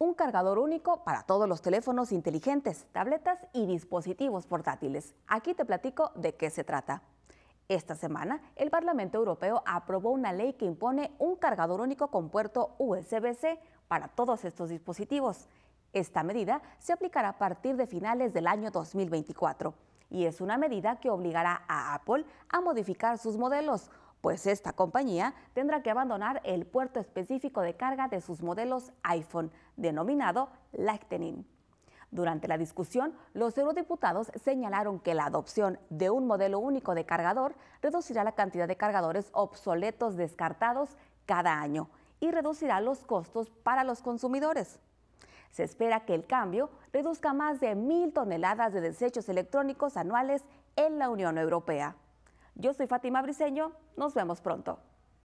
un cargador único para todos los teléfonos inteligentes, tabletas y dispositivos portátiles. Aquí te platico de qué se trata. Esta semana, el Parlamento Europeo aprobó una ley que impone un cargador único con puerto USB-C para todos estos dispositivos. Esta medida se aplicará a partir de finales del año 2024 y es una medida que obligará a Apple a modificar sus modelos pues esta compañía tendrá que abandonar el puerto específico de carga de sus modelos iPhone, denominado Lightning. Durante la discusión, los eurodiputados señalaron que la adopción de un modelo único de cargador reducirá la cantidad de cargadores obsoletos descartados cada año y reducirá los costos para los consumidores. Se espera que el cambio reduzca más de mil toneladas de desechos electrónicos anuales en la Unión Europea. Yo soy Fátima Briceño, nos vemos pronto.